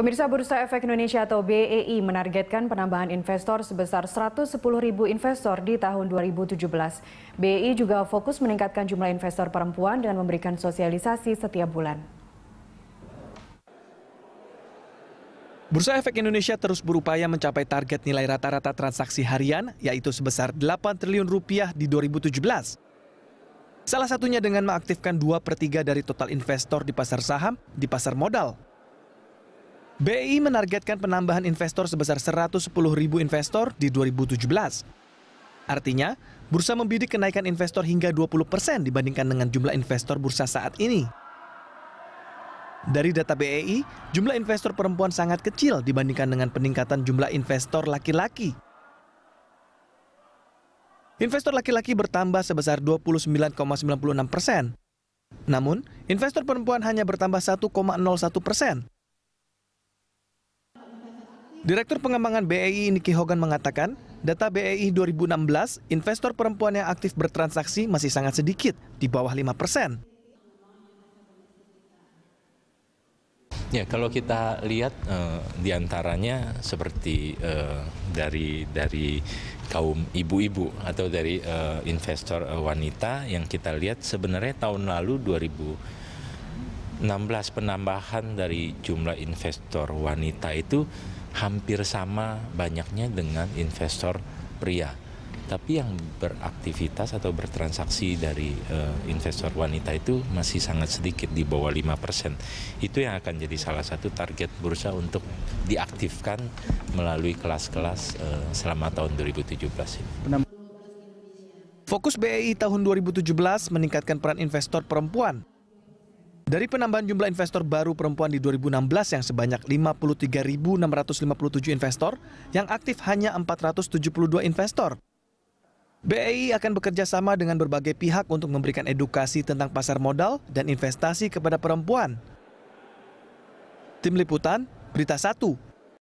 Pemirsa Bursa Efek Indonesia atau BEI menargetkan penambahan investor sebesar 110 ribu investor di tahun 2017. BEI e juga fokus meningkatkan jumlah investor perempuan dengan memberikan sosialisasi setiap bulan. Bursa Efek Indonesia terus berupaya mencapai target nilai rata-rata transaksi harian, yaitu sebesar 8 triliun rupiah di 2017. Salah satunya dengan mengaktifkan 2 per 3 dari total investor di pasar saham, di pasar modal, BI menargetkan penambahan investor sebesar 110 ribu investor di 2017. Artinya, bursa membidik kenaikan investor hingga 20 persen dibandingkan dengan jumlah investor bursa saat ini. Dari data BEI, jumlah investor perempuan sangat kecil dibandingkan dengan peningkatan jumlah investor laki-laki. Investor laki-laki bertambah sebesar 29,96 persen. Namun, investor perempuan hanya bertambah 1,01 persen. Direktur Pengembangan BEI Niki Hogan mengatakan, data BEI 2016, investor perempuan yang aktif bertransaksi masih sangat sedikit, di bawah 5 persen. Ya, kalau kita lihat eh, diantaranya seperti eh, dari dari kaum ibu-ibu atau dari eh, investor eh, wanita yang kita lihat sebenarnya tahun lalu 2000 16 penambahan dari jumlah investor wanita itu hampir sama banyaknya dengan investor pria. Tapi yang beraktivitas atau bertransaksi dari uh, investor wanita itu masih sangat sedikit di bawah 5%. Itu yang akan jadi salah satu target bursa untuk diaktifkan melalui kelas-kelas uh, selama tahun 2017 ini. Fokus BEI tahun 2017 meningkatkan peran investor perempuan dari penambahan jumlah investor baru perempuan di 2016 yang sebanyak 53.657 investor, yang aktif hanya 472 investor. BEI akan bekerja sama dengan berbagai pihak untuk memberikan edukasi tentang pasar modal dan investasi kepada perempuan. Tim Liputan, Berita 1,